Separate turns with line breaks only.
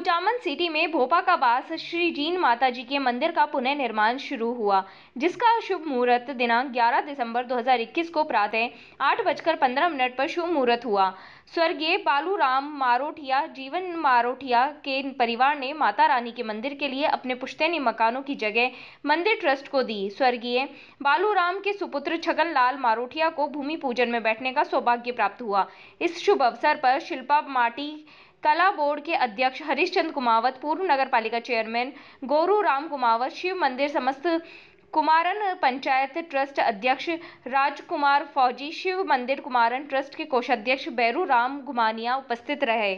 Kuchaman city में भोपा का बास श्री जीन माता जी के मंदिर का पुनः निर्माण शुरू हुआ जिसका शुभ मुहूर्त दिनांक 11 दिसंबर 2021 को प्रातः आठ बजकर पंद्रह मिनट पर शुभ मुहूर्त हुआ स्वर्गीय बालूराम मारोठिया जीवन मारोठिया के परिवार ने माता रानी के मंदिर के लिए अपने पुश्तैनी मकानों की जगह मंदिर ट्रस्ट को दी स्वर्गीय बालूराम के सुपुत्र छगन लाल मारोठिया को भूमि पूजन में बैठने का सौभाग्य प्राप्त हुआ इस शुभ अवसर पर शिल्पा माटी कला बोर्ड के अध्यक्ष हरिश्चंद कुमावत पूर्व नगर पालिका चेयरमैन गोरू राम कुमावत शिव मंदिर समस्त कुमारन पंचायत ट्रस्ट अध्यक्ष राजकुमार फौजी शिव मंदिर कुमारन ट्रस्ट के कोषाध्यक्ष बैरू राम घुमानिया उपस्थित रहे